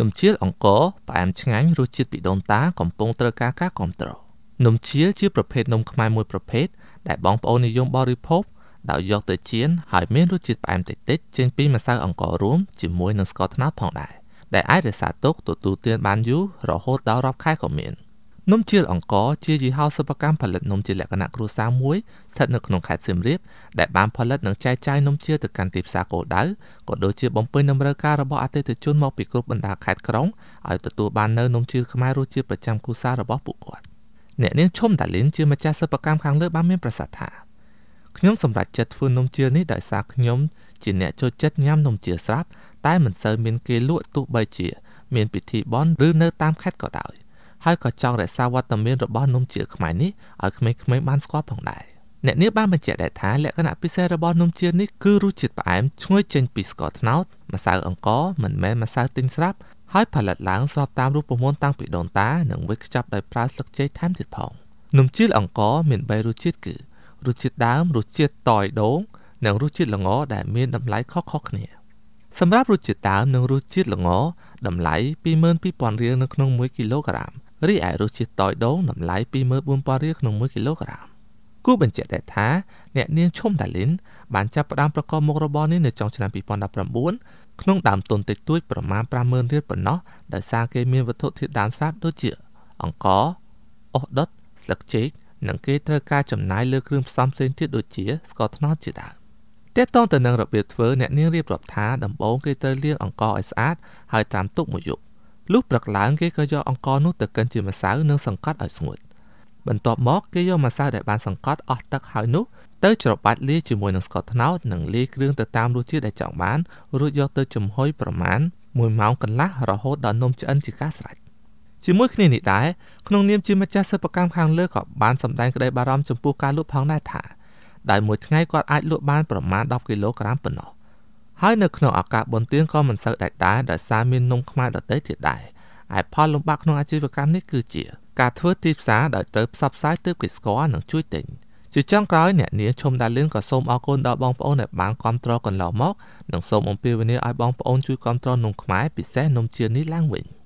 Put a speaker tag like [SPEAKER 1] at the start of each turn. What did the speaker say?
[SPEAKER 1] នំជៀលអង្គរផ្អែមឆ្ងាញ់រសជាតិពីដូនតាកំពុងត្រូវការការគ្រប់គ្រងនំជៀលជាប្រភេទនំខ្មែរមួយប្រភេទដែលបងប្អូននិយមបរិភោគដោយយកទៅចៀនហើយមានរសជាតិផ្អែមតិចៗចេញពីម្សៅអង្កររួមជាមួយនឹងស្ករត្នោតផងដែរដែលអាចរក្សាទុកទទួលទានបានយូររហូតដល់រាប់ខែក៏មាន។នំជៀលអង្គរជាយីហោសិប្បកម្មផលិតនំជាលក្ខណៈគ្រួសារមួយស្ថិតនៅក្នុងខេត្តសៀមរាបដែលបានផលិតនិងចែកចាយនំជៀលទៅកាន់ទីផ្សារគោលដៅក៏ដូចជាបំពេញតម្រូវការរបស់អតិថិជនមកពីគ្រប់បណ្ដាខេត្តក្រុងឲ្យទទួលបាននូវនំជៀលខ្មែររសជាតិប្រចាំគ្រួសាររបស់ពួកគាត់អ្នកនាងឈុំតាលីនជាម្ចាស់សិប្បកម្មខាងលើបានមានប្រសាសន៍ថាខ្ញុំសម្រេចចិត្តធ្វើនំជៀលនេះដោយសារខ្ញុំជាអ្នកចូលចិត្តញ៉ាំនំជៀលស្រាប់ តែមិនសូវមានគេលក់ទោះបីជា មានពិធីបន់ឬនៅតាមខេត្តក៏ដោយ។ហើយក៏ចង់រក្សាវត្តមានរបស់នំជៀលខ្មែរនេះឲ្យក្មេងៗបានស្គាល់ផងដែរអ្នកនាងបានបញ្ជាក់ដែរថា លក្ខណៈពិសេសរបស់នំជៀលនេះគឺរសជាតិផ្អែមឈ្ងុយចេញពីស្ករត្នោតម្សៅអង្ករមិនមែនម្សៅទិញស្រាប់ហើយផលិតឡើងស្របតាមរូបមន្តតាំងពីដូនតានិងវេចខ្ចប់ដោយប្រើស្លឹកចេកថែមទៀតផង នំជៀលអង្ករមាន3រសជាតិគឺរសជាតិដើមរសជាតិតយដូងនិងរសជាតិល្ងដែលមានតម្លៃខុសៗគ្នា សម្រាប់រសជាតិដើមនិងរសជាតិល្ងតម្លៃ22,000រៀលនៅក្នុង1គីឡូក្រាមរីឯរសជាតិតយដូងតម្លៃ24000រៀលក្នុង1គីឡូក្រាមគូបញ្ជាក់ដែរថាអ្នកនាងឈុំដាលីនបានចាប់ផ្ដើមប្រកបមុខរបរនេះនៅចុងឆ្នាំ2019ក្នុងដើមទុនតិចតួចប្រមាណ50000រៀលប៉ុណ្ណោះដោយសារគេមានវត្ថុធាតុដើមស្រាប់ដូចជាអង្ករអុសដុតស្លឹកចេកនិងគេត្រូវការចំណាយលើគ្រឿងផ្សំផ្សេងទៀតដូចជាស្ករត្នោតជាដើមទាក់ទងទៅនឹងរបៀបធ្វើអ្នកនាងរៀបរាប់ថាដំបូងគេត្រូវលាងអង្ករឲ្យស្អាតហើយត្រាំទុកមួយយប់លុះព្រឹកឡើងគេក៏យកអង្ករនោះទៅកិនជាម្សៅនិងសង្កត់ឲ្យស្ងួតបន្ទាប់មកគេយកម្សៅដែលបានសង្កត់អស់ទឹកហើយនោះទៅច្របាច់លាយជាមួយនឹងស្ករត្នោតនិងលាយគ្រឿងទៅតាមរសជាតិដែលចង់បានរួចយកទៅចំហុយប្រមាណ1ម៉ោងកន្លះរហូតដល់នំឆ្អិនជាការស្រេចជាមួយគ្នានេះដែរក្នុងនាមជាម្ចាស់សិប្បកម្មខាងលើក៏បានសម្ដែងក្តីបារម្ភចំពោះការលក់ផងដែរថាដែលមួយថ្ងៃគាត់អាចលក់បានប្រមាណ10គីឡូក្រាមប៉ុណ្ណោះហើយនៅក្នុងឱកាសបុណ្យទានក៏មិនសូវដាច់ដែរដោយសារមាននំខ្មែរដទៃទៀតដែរឯផលលំបាកក្នុងអាជីវកម្មនេះគឺជាការធ្វើទីផ្សារដោយទៅផ្សព្វផ្សាយទើបគេស្គាល់និងជួយទិញជាចុងក្រោយអ្នកនាងឈុំដាលឿនក៏សូមអរគុណដល់បងប្អូនដែលបានគាំទ្រកន្លងមកនិងសូមអំពាវនាវឲ្យបងប្អូនជួយគាំទ្រនំខ្មែរពិសេសនំជឿនេះឡើងវិញ។